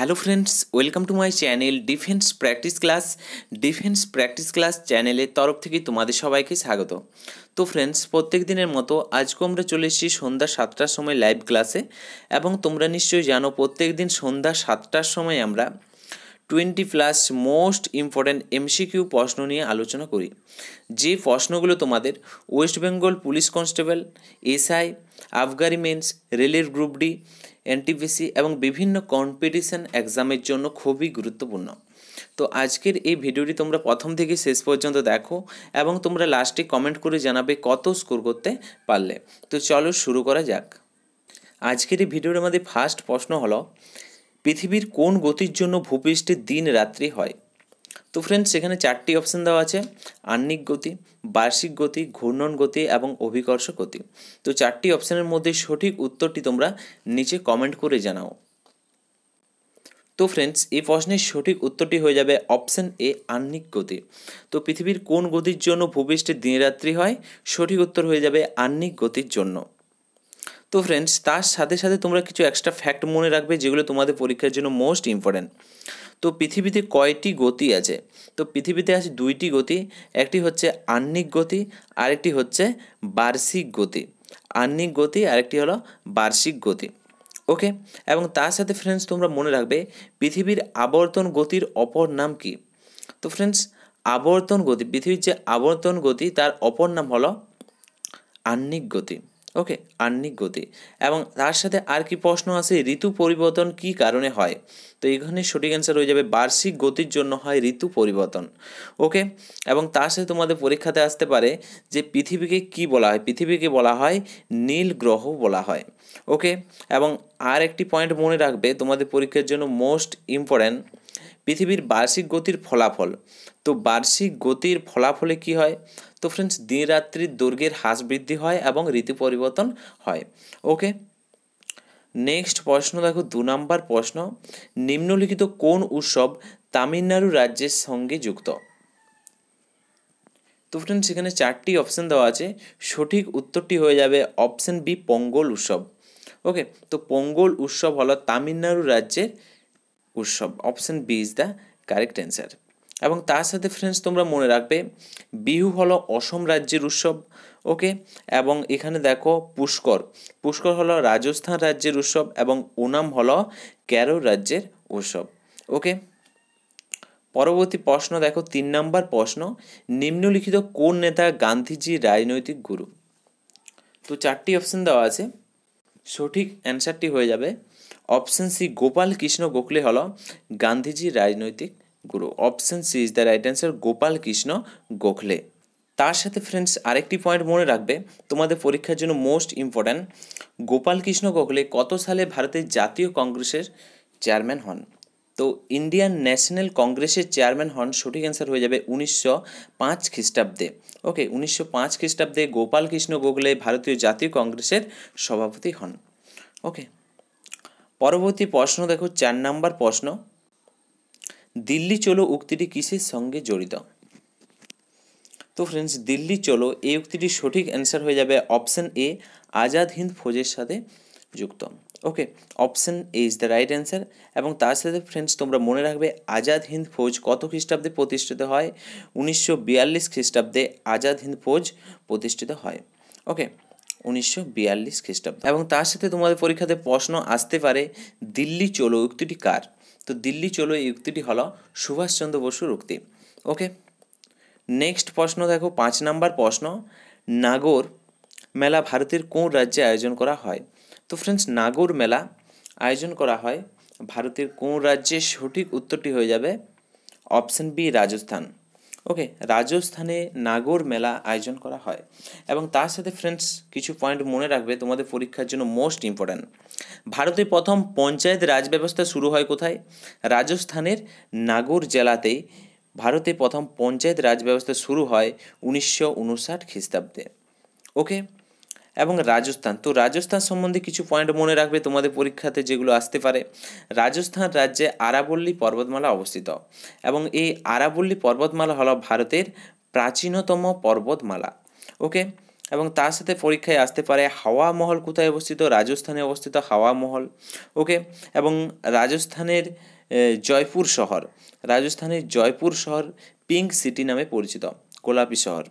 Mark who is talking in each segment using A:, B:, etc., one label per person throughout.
A: hello friends welcome to my channel defence practice class defence practice class চ্যানেলের তরফ থেকে তোমাদের সবাইকে স্বাগত তো ফ্রেন্ডস প্রত্যেক দিনের মতো আজকেও আমরা চলে এসেছি সন্ধ্যা সাতটার সময় লাইভ ক্লাসে এবং তোমরা নিশ্চয়ই জানো প্রত্যেক দিন সন্ধ্যা সাতটার সময় আমরা twenty plus most important MCQ প্রশ্ন নিয়ে আলোচনা করি যে প্রশ্নগুলো তোমাদের West Bengal police constable SI আফগারি মেন্স রেলের গ্রুপ ডি এনটিপিসি এবং বিভিন্ন কম্পিটিশন এক্সামের জন্য খুবই গুরুত্বপূর্ণ তো আজকের এই ভিডিওটি তোমরা প্রথম থেকে শেষ পর্যন্ত দেখো এবং তোমরা লাস্টে কমেন্ট করে জানাবে কত স্কোর করতে পারলে তো চলো শুরু করা যাক আজকের এই ভিডিওর আমাদের ফার্স্ট প্রশ্ন হলো পৃথিবীর কোন গতির জন্য ভূপৃষ্ঠের দিন রাত্রি হয় তো ফ্রেন্ডস এখানে চারটি অপশান দেওয়া আছে আহ্নিক গতি বার্ষিক গতি ঘূর্ণন গতি এবং অভিকর্ষ গতি তো চারটি অপশানের মধ্যে সঠিক উত্তরটি তোমরা নিচে কমেন্ট করে জানাও তো ফ্রেন্ডস এই প্রশ্নের সঠিক উত্তরটি হয়ে যাবে অপশান এ আহ্নিক গতি তো পৃথিবীর কোন গতির জন্য ভূপৃষ্ঠের দিনরাত্রি হয় সঠিক উত্তর হয়ে যাবে আহ্নিক গতির জন্য তো ফ্রেন্ডস তার সাথে সাথে তোমরা কিছু এক্সট্রা ফ্যাক্ট মনে রাখবে যেগুলো তোমাদের পরীক্ষার জন্য মোস্ট ইম্পর্ট্যান্ট তো পৃথিবীতে কয়টি গতি আছে তো পৃথিবীতে আছে দুইটি গতি একটি হচ্ছে আহ্নিক গতি আরেকটি হচ্ছে বার্ষিক গতি আহ্নিক গতি আরেকটি হলো বার্ষিক গতি ওকে এবং তার সাথে ফ্রেন্ডস তোমরা মনে রাখবে পৃথিবীর আবর্তন গতির অপর নাম কি তো ফ্রেন্ডস আবর্তন গতি পৃথিবীর যে আবর্তন গতি তার অপর নাম হলো আহ্নিক গতি ওকে আহ্নিক গতি এবং তার সাথে আর কি প্রশ্ন আছে ঋতু পরিবর্তন কি কারণে হয় তো এখানে সঠিক অ্যান্সার হয়ে যাবে বার্ষিক গতির জন্য হয় ঋতু পরিবর্তন ওকে এবং তার সাথে তোমাদের পরীক্ষাতে আসতে পারে যে পৃথিবীকে কি বলা হয় পৃথিবীকে বলা হয় নীল গ্রহ বলা হয় ওকে এবং আর একটি পয়েন্ট মনে রাখবে তোমাদের পরীক্ষার জন্য মোস্ট ইম্পর্ট্যান্ট পৃথিবীর বার্ষিক গতির ফলাফল তো বার্ষিক গতির ফলাফলে কি হয় তো ফ্রেন্ডস দিন রাত্রির দৈর্ঘ্যের হ্রাস বৃদ্ধি হয় এবং ঋতু পরিবর্তন হয় ওকে নেক্সট প্রশ্ন দেখো দু নম্বর প্রশ্ন নিম্নলিখিত কোন উৎসব তামিলনাড়ু রাজ্যের সঙ্গে যুক্ত তো ফ্রেন্ডস সেখানে চারটি অপশান দেওয়া আছে সঠিক উত্তরটি হয়ে যাবে অপশান বি পঙ্গল উৎসব ওকে তো পঙ্গল উৎসব হলো তামিলনাড়ু রাজ্যের উৎসব option B is the correct answer এবং তার সাথে ফ্রেন্ডস তোমরা মনে রাখবে বিহু হলো অসম রাজ্যের উৎসব ওকে এবং এখানে দেখো পুষ্কর পুষ্কর হলো রাজস্থান রাজ্যের উৎসব এবং ওনাম হলো ক্যারো রাজ্যের উৎসব ওকে পরবর্তী প্রশ্ন দেখো তিন নম্বর প্রশ্ন নিম্নলিখিত কোন নেতা গান্ধীজি রাজনৈতিক গুরু তো চারটি অপশন দেওয়া আছে সঠিক অ্যান্সারটি হয়ে যাবে অপশন সি গোপাল কৃষ্ণ গোখলে হল গান্ধীজির রাজনৈতিক গুরু option C is the right answer Gopal Krishna Gokhale তার সাথে ফ্রেন্ডস আরেকটি পয়েন্ট মনে রাখবে তোমাদের পরীক্ষার জন্য মোস্ট ইম্পর্ট্যান্ট গোপাল কৃষ্ণ গোখলে কত সালে ভারতের জাতীয় কংগ্রেসের চেয়ারম্যান হন তো ইন্ডিয়ান ন্যাশনাল কংগ্রেসের চেয়ারম্যান হন সঠিক অ্যান্সার হয়ে যাবে উনিশশো পাঁচ খ্রিস্টাব্দে ওকে উনিশশো পাঁচ খ্রিস্টাব্দে গোপাল কৃষ্ণ গোখলে ভারতীয় জাতীয় কংগ্রেসের সভাপতি হন ওকে পরবর্তী প্রশ্ন দেখো চার নাম্বার প্রশ্ন দিল্লি চলো উক্তিটি কিসের সঙ্গে জড়িত তো ফ্রেন্ডস দিল্লি চলো এই উক্তিটি সঠিক অ্যান্সার হয়ে যাবে অপশান এ আজাদ হিন্দ ফৌজের সাথে যুক্ত okay option A is the right answer এবং তার সাথে ফ্রেন্ডস তোমরা মনে রাখবে আজাদ হিন্দ ফৌজ কত খ্রিস্টাব্দে প্রতিষ্ঠিত হয় উনিশশো খ্রিস্টাব্দে আজাদ হিন্দ ফৌজ প্রতিষ্ঠিত হয় ওকে উনিশশো বিয়াল্লিশ খ্রিস্টাব্দ এবং তার সাথে তোমাদের পরীক্ষাতে প্রশ্ন আসতে পারে দিল্লি চলো উক্তিটি কার তো দিল্লি চলো এই উক্তিটি হলো সুভাষচন্দ্র বসুর উক্তি ওকে নেক্সট প্রশ্ন দেখো পাঁচ নাম্বার প্রশ্ন নাগর মেলা ভারতের কোন রাজ্যে আয়োজন করা হয় তো ফ্রেন্ডস নাগর মেলা আয়োজন করা হয় ভারতের কোন রাজ্যে সঠিক উত্তরটি হয়ে যাবে অপশান বি রাজস্থান ওকে রাজস্থানে নাগর মেলা আয়োজন করা হয় এবং তার সাথে ফ্রেন্ডস কিছু পয়েন্ট মনে রাখবে তোমাদের পরীক্ষার জন্য মোস্ট ইম্পর্ট্যান্ট ভারতে প্রথম পঞ্চায়েত রাজ ব্যবস্থা শুরু হয় কোথায় রাজস্থানের নাগর জেলাতে ভারতে প্রথম পঞ্চায়েত রাজ ব্যবস্থা শুরু হয় উনিশশো উনষাট খ্রিস্টাব্দে ওকে এবং রাজস্থান তো রাজস্থান সম্বন্ধে কিছু পয়েন্ট মনে রাখবে তোমাদের পরীক্ষাতে যেগুলো আসতে পারে রাজস্থান রাজ্যে আরাবল্লী পর্বতমালা অবস্থিত এবং এই আরাবল্লী পর্বতমালা হল ভারতের প্রাচীনতম পর্বতমালা ওকে এবং তার সাথে পরীক্ষায় আসতে পারে হাওয়া মহল কোথায় অবস্থিত রাজস্থানে অবস্থিত হাওয়া মহল ওকে এবং রাজস্থানের জয়পুর শহর রাজস্থানের জয়পুর শহর পিঙ্ক সিটি নামে পরিচিত কোলাপি শহর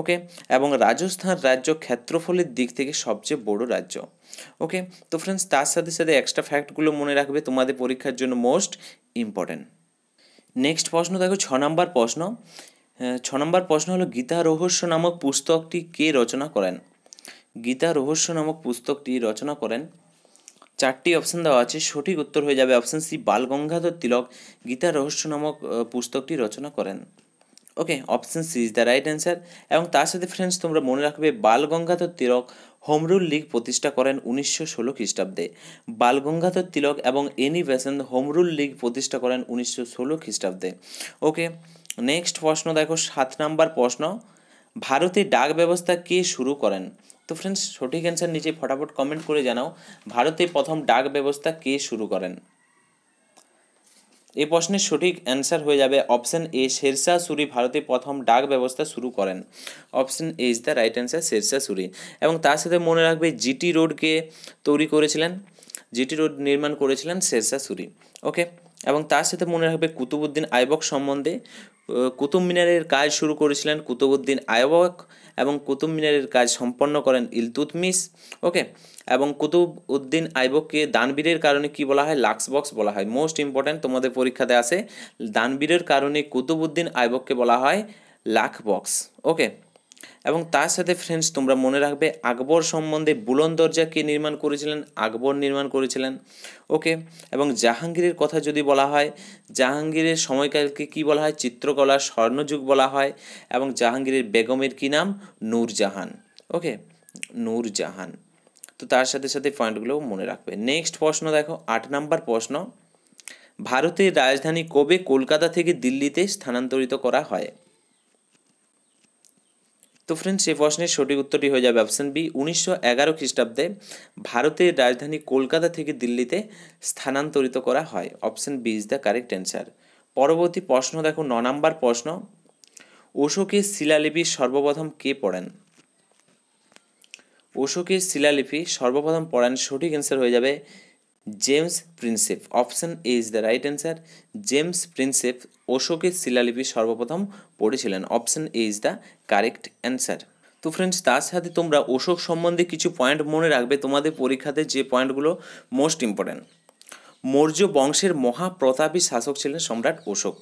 A: ওকে এবং রাজস্থান রাজ্য ক্ষেত্রফলের দিক থেকে সবচেয়ে বড় রাজ্য ওকে তো ফ্রেন্ডস তার সাথে সাথে এক্সট্রা ফ্যাক্টগুলো মনে রাখবে তোমাদের পরীক্ষার জন্য মোস্ট ইম্পর্ট্যান্ট নেক্সট প্রশ্ন দেখো ছ নম্বর প্রশ্ন ছ নম্বর প্রশ্ন হলো গীতা রহস্য নামক পুস্তকটি কে রচনা করেন গীতা রহস্য নামক পুস্তকটি রচনা করেন চারটি অপশান দেওয়া আছে সঠিক উত্তর হয়ে যাবে অপশান সি বালগঙ্গাধর তিলক গীতা রহস্য নামক পুস্তকটি রচনা করেন okay option C is the right answer এবং তার সাথে ফ্রেন্ডস তোমরা মনে রাখবে বালগঙ্গাধর তিলক হোমরুল লীগ প্রতিষ্ঠা করেন উনিশশো ষোলো খ্রিস্টাব্দে বালগঙ্গাধর তিলক এবং এনি বেসেন্ট হোমরুল লীগ প্রতিষ্ঠা করেন উনিশশো ষোলো খ্রিস্টাব্দে ওকে নেক্সট প্রশ্ন দেখো সাত নাম্বার প্রশ্ন ভারতে ডাক ব্যবস্থা কে শুরু করেন তো ফ্রেন্ডস সঠিক অ্যান্সার নিচে ফটাফট কমেন্ট করে জানাও ভারতে প্রথম ডাক ব্যবস্থা কে শুরু করেন এই প্রশ্নের সঠিক অ্যান্সার হয়ে যাবে অপশন এ শেরশাহ সুরি ভারতে প্রথম ডাক ব্যবস্থা শুরু করেন option A is the right answer Sher Shah Suri এবং তার সাথে মনে রাখবে জিটি রোডকে তৈরি করেছিলেন জিটি রোড নির্মাণ করেছিলেন শেরশাহ সুরি ওকে এবং তার সাথে মনে রাখবে কুতুবুদ্দিন আইবক সম্বন্ধে কুতুব মিনারের কাজ শুরু করেছিলেন কুতুবুদ্দিন আইবক এবং কুতুব মিনারের কাজ সম্পন্ন করেন ইলতুতমিস ওকে এবং কুতুব উদ্দিন আইবককে দানবীরের কারণে কি বলা হয় লাক্স বক্স বলা হয় মোস্ট ইম্পর্ট্যান্ট তোমাদের পরীক্ষাতে আসে দানবীরের কারণে কুতুবুদ্দিন আইবককে বলা হয় লাখ বক্স ওকে এবং তার সাথে ফ্রেন্ডস তোমরা মনে রাখবে আকবর সম্বন্ধে বুলন দরজা কে নির্মাণ করেছিলেন আকবর নির্মাণ করেছিলেন ওকে এবং জাহাঙ্গীরের কথা যদি বলা হয় জাহাঙ্গীরের সময়কালকে কি বলা হয় চিত্রকলার স্বর্ণযুগ বলা হয় এবং জাহাঙ্গীরের বেগমের কি নাম নূরজাহান ওকে নূরজাহান তো তার সাথে সাথে পয়েন্টগুলো মনে রাখবে নেক্সট প্রশ্ন দেখো আট নাম্বার প্রশ্ন ভারতের রাজধানী কবে কলকাতা থেকে দিল্লিতে স্থানান্তরিত করা হয় তো ফ্রেন্ডস এই প্রশ্নের সঠিক উত্তরটি হয়ে যাবে অপশান বি উনিশশো এগারো খ্রিস্টাব্দে ভারতের রাজধানী কলকাতা থেকে দিল্লিতে স্থানান্তরিত করা হয় option B is the correct answer পরবর্তী প্রশ্ন দেখো ন নাম্বার প্রশ্ন অশোকের শিলালিপি সর্বপ্রথম কে পড়েন অশোকের শিলালিপি সর্বপ্রথম পড়েন সঠিক অ্যান্সার হয়ে যাবে James Prinsep option A is the right answer James Prinsep অশোকের শিলালিপি সর্বপ্রথম পড়েছিলেন option A is the correct answer তো ফ্রেন্ডস তার সাথে তোমরা অশোক সম্বন্ধে কিছু পয়েন্ট মনে রাখবে তোমাদের পরীক্ষাতে যে পয়েন্টগুলো মোস্ট ইম্পর্ট্যান্ট মৌর্য বংশের মহাপ্রতাপী শাসক ছিলেন সম্রাট অশোক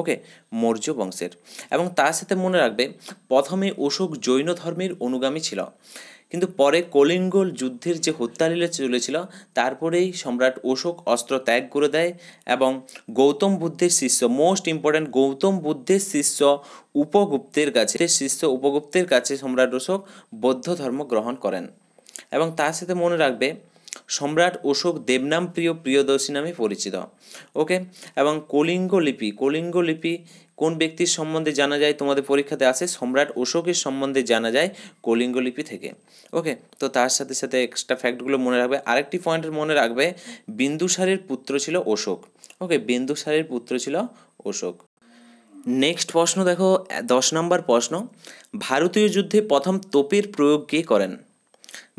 A: ওকে মৌর্য বংশের এবং তার সাথে মনে রাখবে প্রথমে অশোক জৈন ধর্মের অনুগামী ছিল কিন্তু পরে কলিঙ্গল যুদ্ধের যে হত্যালীলে চলেছিল তারপরেই সম্রাট অশোক অস্ত্র ত্যাগ করে দেয় এবং গৌতম বুদ্ধের শিষ্য মোস্ট ইম্পর্ট্যান্ট গৌতম বুদ্ধের শিষ্য উপগুপ্তের কাছে শিষ্য উপগুপ্তের কাছে সম্রাট অশোক বৌদ্ধ ধর্ম গ্রহণ করেন এবং তার সাথে মনে রাখবে সম্রাট অশোক দেবনাম প্রিয় প্রিয়দর্শী নামে পরিচিত ওকে এবং কলিঙ্গ লিপি কলিঙ্গ লিপি কোন ব্যক্তির সম্বন্ধে জানা যায় তোমাদের পরীক্ষাতে আসে সম্রাট অশোকের সম্বন্ধে জানা যায় কলিঙ্গ লিপি থেকে ওকে তো তার সাথে সাথে এক্সট্রা ফ্যাক্টগুলো মনে রাখবে আরেকটি পয়েন্ট মনে রাখবে বিন্দুসারের পুত্র ছিল অশোক ওকে বিন্দুসারের পুত্র ছিল অশোক নেক্সট প্রশ্ন দেখো দশ নম্বর প্রশ্ন ভারতীয় যুদ্ধে প্রথম তোপের প্রয়োগ কে করেন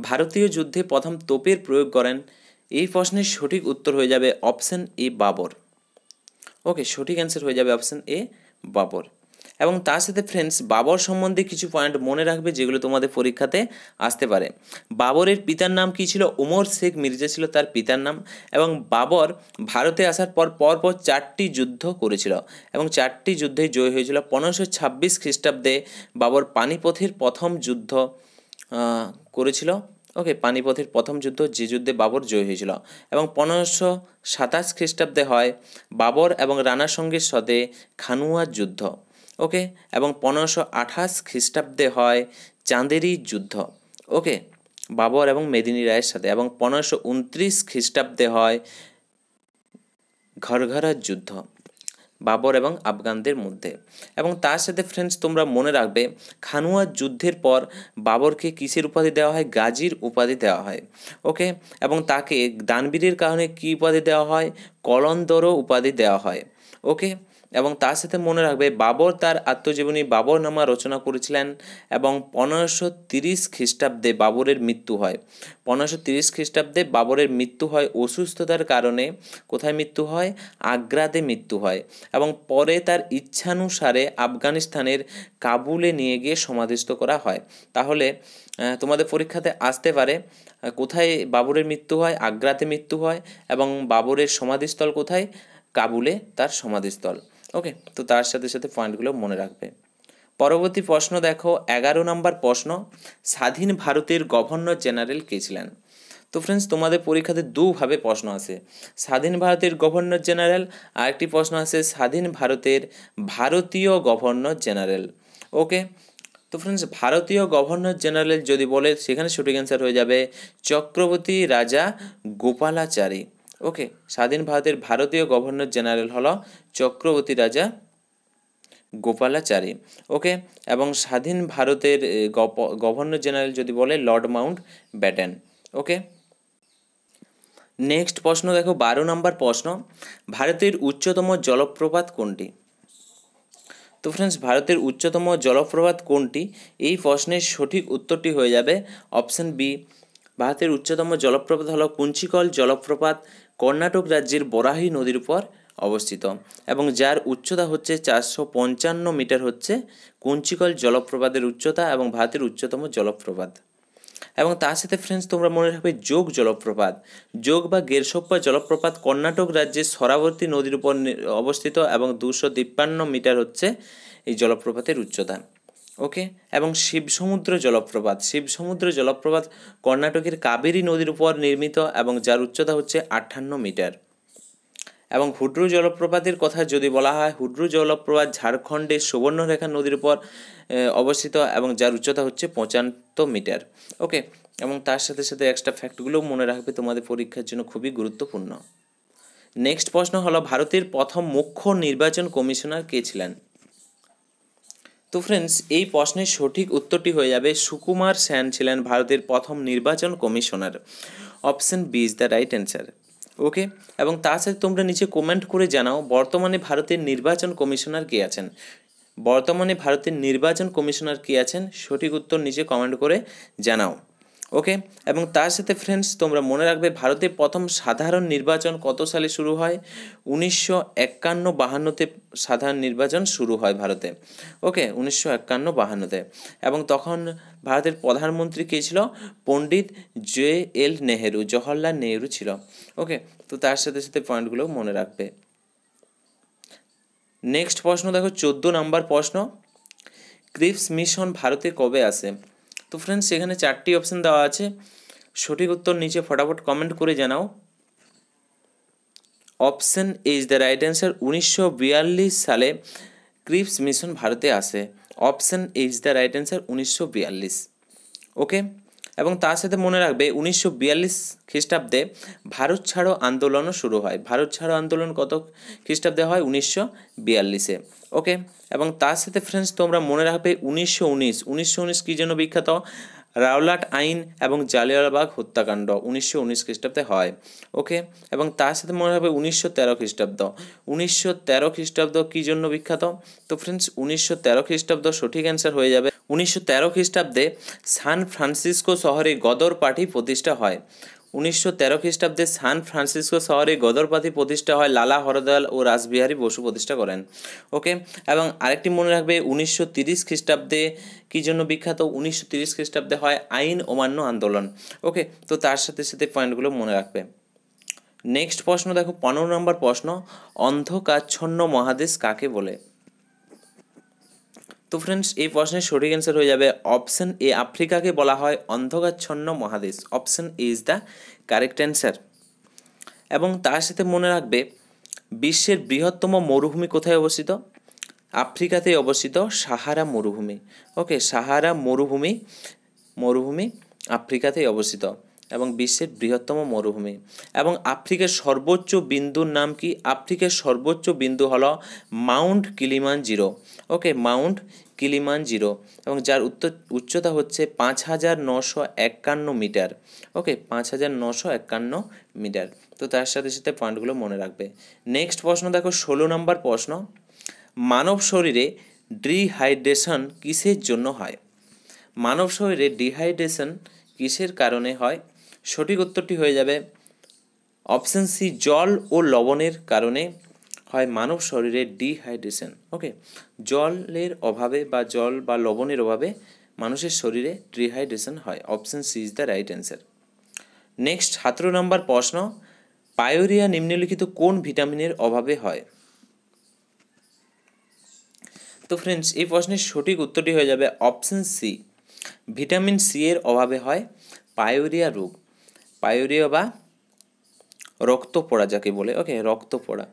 A: ভারতীয় যুদ্ধে প্রথম তোপের প্রয়োগ করেন এই প্রশ্নের সঠিক উত্তর হয়ে যাবে অপশন এ বাবর ওকে সঠিক অ্যান্সার হয়ে যাবে অপশন এ বাবর এবং তার সাথে ফ্রেন্ডস বাবর সম্বন্ধে কিছু পয়েন্ট মনে রাখবে যেগুলো তোমাদের পরীক্ষাতে আসতে পারে বাবরের পিতার নাম কী ছিল ওমর শেখ মির্জা ছিল তার পিতার নাম এবং বাবর ভারতে আসার পর পরপর চারটি যুদ্ধ করেছিল এবং চারটি যুদ্ধে জয় হয়েছিল পনেরোশো ছাব্বিশ খ্রিস্টাব্দে বাবর পানিপথের প্রথম যুদ্ধ করেছিল ওকে পানিপথের প্রথম যুদ্ধ যে যুদ্ধে বাবর জয় হয়েছিল এবং পনেরোশো সাতাশ খ্রিস্টাব্দে হয় বাবর এবং রানা সঙ্গীর সাথে খানুয়ার যুদ্ধ ওকে এবং পনেরোশো আঠাশ খ্রিস্টাব্দে হয় চাঁদেরি যুদ্ধ ওকে বাবর এবং মেদিনী রায়ের সাথে এবং পনেরোশো উনত্রিশ খ্রিস্টাব্দে হয় ঘরঘরার যুদ্ধ বাবর এবং আফগানদের মধ্যে এবং তার সাথে ফ্রেন্ডস তোমরা মনে রাখবে খানুয়া যুদ্ধের পর বাবরকে কিসের উপাধি দেওয়া হয় গাজীর উপাধি দেওয়া হয় ওকে এবং তাকে দানবীরের কারণে কী উপাধি দেওয়া হয় কলন্দরও উপাধি দেওয়া হয় ওকে এবং তার সাথে মনে রাখবে বাবর তার আত্মজীবনী বাবরনামা রচনা করেছিলেন এবং পনেরোশো তিরিশ খ্রিস্টাব্দে বাবরের মৃত্যু হয় পনেরোশো তিরিশ খ্রিস্টাব্দে বাবরের মৃত্যু হয় অসুস্থতার কারণে কোথায় মৃত্যু হয় আগ্রাতে মৃত্যু হয় এবং পরে তার ইচ্ছানুসারে আফগানিস্তানের কাবুলে নিয়ে গিয়ে সমাধিস্থ করা হয় তাহলে তোমাদের পরীক্ষাতে আসতে পারে কোথায় বাবরের মৃত্যু হয় আগ্রাতে মৃত্যু হয় এবং বাবরের সমাধিস্থল কোথায় কাবুলে তার সমাধিস্থল ওকে তো তার সাথে সাথে পয়েন্টগুলো মনে রাখবে পরবর্তী প্রশ্ন দেখো এগারো নম্বর প্রশ্ন স্বাধীন ভারতের গভর্নর জেনারেল কে ছিলেন তো ফ্রেন্ডস তোমাদের পরীক্ষাতে দুভাবে প্রশ্ন আসে স্বাধীন ভারতের গভর্নর জেনারেল আর একটি প্রশ্ন আছে স্বাধীন ভারতের ভারতীয় গভর্নর জেনারেল ওকে তো ফ্রেন্ডস ভারতীয় গভর্নর জেনারেল যদি বলে সেখানে সঠিক অ্যান্সার হয়ে যাবে চক্রবর্তী রাজা গোপালাচারী ওকে স্বাধীন ভারতের ভারতীয় গভর্নর জেনারেল হল চক্রবর্তী রাজা গোপালাচারী ওকে এবং স্বাধীন ভারতের গভর্নর জেনারেল যদি বলে Lord Mountbatten okay next প্রশ্ন দেখো বারো নম্বর প্রশ্ন ভারতের উচ্চতম জলপ্রপাত কোনটি তো ফ্রেন্ডস ভারতের উচ্চতম জলপ্রপাত কোনটি এই প্রশ্নের সঠিক উত্তরটি হয়ে যাবে অপশান বি ভারতের উচ্চতম জলপ্রপাত হলো কুঞ্চিকল জলপ্রপাত কর্ণাটক রাজ্যের বরাহি নদীর উপর অবস্থিত এবং যার উচ্চতা হচ্ছে চারশো পঞ্চান্ন মিটার হচ্ছে কুঞ্চিকল জলপ্রপাতের উচ্চতা এবং ভারতের উচ্চতম জলপ্রপাত এবং তার সাথে ফ্রেন্ডস তোমরা মনে রাখবে যোগ জলপ্রপাত যোগ বা গেরসপ্পা জলপ্রপাত কর্ণাটক রাজ্যের সরাবর্তী নদীর উপর অবস্থিত এবং দুশো তিপ্পান্ন মিটার হচ্ছে এই জলপ্রপাতের উচ্চতা ওকে এবং শিবসমুদ্র জলপ্রপাত শিবসমুদ্র জলপ্রপাত কর্ণাটকের কাবেরী নদীর উপর নির্মিত এবং যার উচ্চতা হচ্ছে আটান্ন মিটার এবং হুড্রু জলপ্রপাতের কথা যদি বলা হয় হুড্রু জলপ্রপাত ঝাড়খণ্ডের সুবর্ণরেখা নদীর উপর অবস্থিত এবং যার উচ্চতা হচ্ছে পঁচাত্তর মিটার ওকে এবং তার সাথে সাথে এক্সট্রা ফ্যাক্টগুলো মনে রাখবে তোমাদের পরীক্ষার জন্য খুবই গুরুত্বপূর্ণ নেক্সট প্রশ্ন হলো ভারতের প্রথম মুখ্য নির্বাচন কমিশনার কে ছিলেন তো ফ্রেন্ডস এই প্রশ্নের সঠিক উত্তরটি হয়ে যাবে সুকুমার সেন ছিলেন ভারতের প্রথম নির্বাচন commissioner option B is the right answer okay এবং তাছাড়া তোমরা নিচে কমেন্ট করে জানাও বর্তমানে ভারতের নির্বাচন কমিশনার কে আছেন বর্তমানে ভারতের নির্বাচন কমিশনার কে আছেন সঠিক উত্তর নিচে কমেন্ট করে জানাও ওকে এবং তার সাথে ফ্রেন্ডস তোমরা মনে রাখবে ভারতে প্রথম সাধারণ নির্বাচন কত সালে শুরু হয় উনিশশো একান্ন বাহান্নতে সাধারণ নির্বাচন শুরু হয় ভারতে ওকে উনিশশো একান্ন বাহান্নতে এবং তখন ভারতের প্রধানমন্ত্রী কে ছিল পণ্ডিত জে এল নেহেরু জওহরলাল নেহেরু ছিল ওকে তো তার সাথে সাথে পয়েন্টগুলো মনে রাখবে নেক্সট প্রশ্ন দেখো চোদ্দো নাম্বার প্রশ্ন ক্রিপস মিশন ভারতে কবে আসে তো ফ্রেন্ডস এখানে চারটি অপশান দেওয়া আছে সঠিক উত্তর নিচে ফটাফট কমেন্ট করে জানাও option is the right answer উনিশশো সালে ক্রিপস মিশন ভারতে আসে option is the right answer উনিশশো ওকে এবং তার সাথে মনে রাখবে উনিশশো বিয়াল্লিশ খ্রিস্টাব্দে ভারত ছাড়ো আন্দোলনও শুরু হয় ভারত ছাড়ো আন্দোলন কত খ্রিস্টাব্দে হয় উনিশশো বিয়াল্লিশে ওকে এবং তার সাথে ফ্রেন্ডস তোমরা মনে রাখবে উনিশশো উনিশ উনিশশো উনিশ কী জন্য বিখ্যাত রাওলাট আইন এবং জালিয়ালবাগ হত্যাকাণ্ড উনিশশো উনিশ খ্রিস্টাব্দে হয় ওকে এবং তার সাথে মনে হবে উনিশশো তেরো খ্রিস্টাব্দ উনিশশো তেরো খ্রিস্টাব্দ কী জন্য বিখ্যাত তো ফ্রেন্ডস উনিশশো তেরো খ্রিস্টাব্দ সঠিক অ্যান্সার হয়ে যাবে উনিশশো তেরো খ্রিস্টাব্দে সান ফ্রান্সিসকো শহরে গদর পার্টি প্রতিষ্ঠা হয় উনিশশো তেরো খ্রিস্টাব্দে সান ফ্রান্সিসকো শহরে গদরপাথি প্রতিষ্ঠা হয় লালা হরদয়াল ও রাসবিহারী বসু প্রতিষ্ঠা করেন ওকে এবং আরেকটি মনে রাখবে উনিশশো তিরিশ খ্রিস্টাব্দে কি জন্য বিখ্যাত উনিশশো তিরিশ খ্রিস্টাব্দে হয় আইন অমান্য আন্দোলন ওকে তো তার সাথে সাথে পয়েন্টগুলো মনে রাখবে নেক্সট প্রশ্ন দেখো পনেরো নম্বর প্রশ্ন অন্ধকাচ্ছন্ন মহাদেশ কাকে বলে তো ফ্রেন্ডস এই প্রশ্নের সঠিক অ্যান্সার হয়ে যাবে অপশন এ আফ্রিকাকে বলা হয় অন্ধকারচ্ছন্ন মহাদেশ option A is the correct answer এবং তার সাথে মনে রাখবে বিশ্বের বৃহত্তম মরুভূমি কোথায় অবস্থিত আফ্রিকাতে অবস্থিত সাহারা মরুভূমি ওকে সাহারা মরুভূমি মরুভূমি আফ্রিকাতেই অবস্থিত এবং বিশ্বের বৃহত্তম মরুভূমি এবং আফ্রিকার সর্বোচ্চ বিন্দুর নাম কি আফ্রিকার সর্বোচ্চ বিন্দু হলো Mount Kilimanjaro okay Mount Kilimanjaro এবং যার উত্তর উচ্চতা হচ্ছে পাঁচ হাজার নশো একান্ন মিটার ওকে পাঁচ হাজার নশো একান্ন মিটার তো তার সাথে সাথে পয়েন্টগুলো মনে রাখবে নেক্সট প্রশ্ন দেখো ষোলো নম্বর প্রশ্ন মানব শরীরে ডিহাইড্রেশন কিসের জন্য হয় মানব শরীরে ডিহাইড্রেশন কিসের কারণে হয় সঠিক উত্তরটি হয়ে যাবে অপশান সি জল ও লবণের কারণে হয় মানব শরীরে ডিহাইড্রেশন ওকে জলের অভাবে বা জল বা লবণের অভাবে মানুষের শরীরে ডিহাইড্রেশন হয় option C is the right answer next সতেরো নম্বর প্রশ্ন পায়োরিয়া নিম্নলিখিত কোন ভিটামিনের অভাবে হয় তো ফ্রেন্ডস এই প্রশ্নের সঠিক উত্তরটি হয়ে যাবে অপশান সি ভিটামিন সি এর অভাবে হয় পায়োরিয়া রোগ পায়োরিয়া বা রক্ত পড়া যাকে বলে ওকে রক্ত পড়া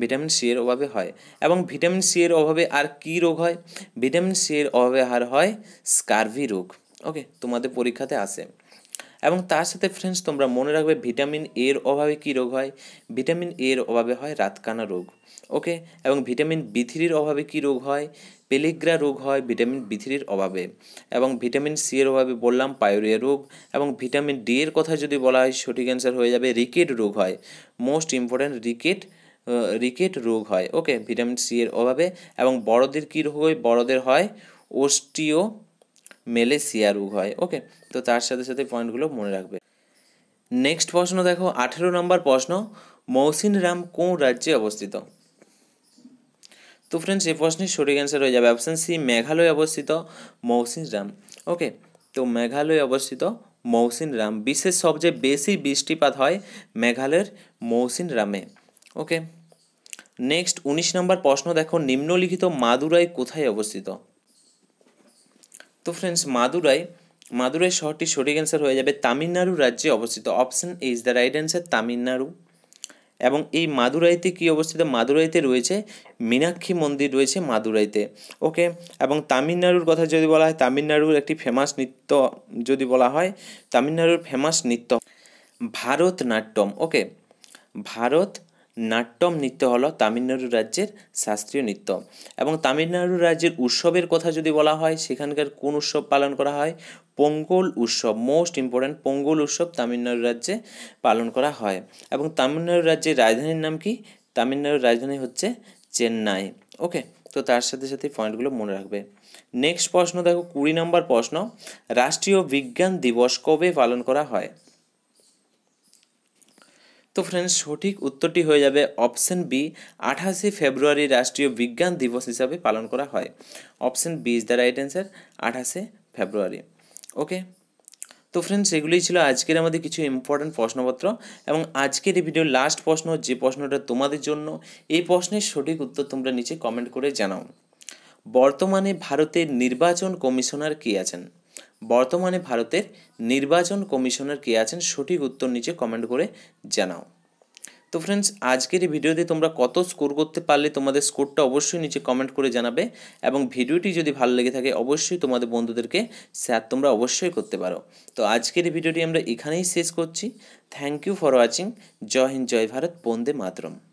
A: ভিটামিন সি এর অভাবে হয় এবং ভিটামিন সি এর অভাবে আর কি রোগ হয় ভিটামিন সি এর অভাবে আর হয় স্কার্ভি রোগ ওকে তোমাদের পরীক্ষাতে আসে এবং তার সাথে ফ্রেন্ডস তোমরা মনে রাখবে ভিটামিন এর অভাবে কী রোগ হয় ভিটামিন এর অভাবে হয় রাতকানা রোগ ওকে এবং ভিটামিন বি থ্রির অভাবে কী রোগ হয় পেলিগ্রা রোগ হয় ভিটামিন বি থ্রির অভাবে এবং ভিটামিন সি এর অভাবে বললাম পায়োরিয়া রোগ এবং ভিটামিন ডি এর কথা যদি বলা হয় সঠিক অ্যান্সার হয়ে যাবে রিকেট রোগ হয় মোস্ট ইম্পর্ট্যান্ট রিকেট রিকেট রোগ হয় ওকে ভিটামিন সি এর অভাবে এবং বড়দের কী রোগ হয় বড়দের হয় ওস্টিও মেলেসিয়া রোগ হয় ওকে তো তার সাথে সাথে পয়েন্টগুলো মনে রাখবে নেক্সট প্রশ্ন দেখো আঠেরো নম্বর প্রশ্ন মৌসিনরাম কোন রাজ্যে অবস্থিত তো ফ্রেন্ডস এই প্রশ্নের সঠিক অ্যান্সার হয়ে যাবে অপশান সি মেঘালয় অবস্থিত মৌসিন রাম ওকে তো মেঘালয় অবস্থিত মৌসিন রাম বিশ্বের সবচেয়ে বেশি বৃষ্টিপাত হয় মেঘালয়ের মৌসিন রামে ওকে নেক্সট উনিশ নম্বর প্রশ্ন দেখো নিম্নলিখিত মাদুরাই কোথায় অবস্থিত তো ফ্রেন্ডস মাদুরাই মাদুরাই শহরটি সঠিক অ্যান্সার হয়ে যাবে তামিলনাড়ু রাজ্যে অবস্থিত option is the right answer Tamil Nadu এবং এই মাদুরাইতে কি অবস্থিত মাদুরাইতে রয়েছে মীনাক্ষী মন্দির রয়েছে মাদুরাইতে ওকে এবং তামিলনাড়ুর কথা যদি বলা হয় তামিলনাড়ুর একটি ফেমাস নৃত্য যদি বলা হয় তামিলনাড়ুর ফেমাস নৃত্য ভারতনাট্যম ওকে ভারত নাট্যম নৃত্য হলো তামিলনাড়ু রাজ্যের শাস্ত্রীয় নৃত্য এবং তামিলনাড়ু রাজ্যের উৎসবের কথা যদি বলা হয় সেখানকার কোন উৎসব পালন করা হয় পঙ্গল উৎসব মোস্ট ইম্পর্ট্যান্ট পঙ্গল উৎসব তামিলনাড়ু রাজ্যে পালন করা হয় এবং তামিলনাড়ু রাজ্যের রাজধানীর নাম কি তামিলনাড়ুর রাজধানী হচ্ছে চেন্নাই ওকে তো তার সাথে সাথে পয়েন্টগুলো মনে রাখবে নেক্সট প্রশ্ন দেখো কুড়ি নম্বর প্রশ্ন রাষ্ট্রীয় বিজ্ঞান দিবস কবে পালন করা হয় তো ফ্রেন্ডস সঠিক উত্তরটি হয়ে যাবে অপশন বি আঠাশে ফেব্রুয়ারি রাষ্ট্রীয় বিজ্ঞান দিবস হিসাবে পালন করা হয় option B is the right answer আঠাশে ফেব্রুয়ারি ওকে তো ফ্রেন্ডস এগুলোই ছিল আজকের আমাদের কিছু ইম্পর্ট্যান্ট প্রশ্নপত্র এবং আজকের এই ভিডিওর লাস্ট প্রশ্ন যে প্রশ্নটা তোমাদের জন্য এই প্রশ্নের সঠিক উত্তর তোমরা নিচে কমেন্ট করে জানাও বর্তমানে ভারতের নির্বাচন কমিশনার কে আছেন বর্তমানে ভারতের নির্বাচন কমিশনার কে আছেন সঠিক উত্তর নিচে কমেন্ট করে জানাও তো ফ্রেন্ডস আজকের এই ভিডিওতে তোমরা কত স্কোর করতে পারলে তোমাদের স্কোরটা অবশ্যই নিচে কমেন্ট করে জানাবে এবং ভিডিওটি যদি ভালো লেগে থাকে অবশ্যই তোমাদের বন্ধুদেরকে শেয়ার তোমরা অবশ্যই করতে পারো তো আজকের এই ভিডিওটি আমরা এখানেই শেষ করছি thank you for watching Jai Hind Jai Bharat Bande Mataram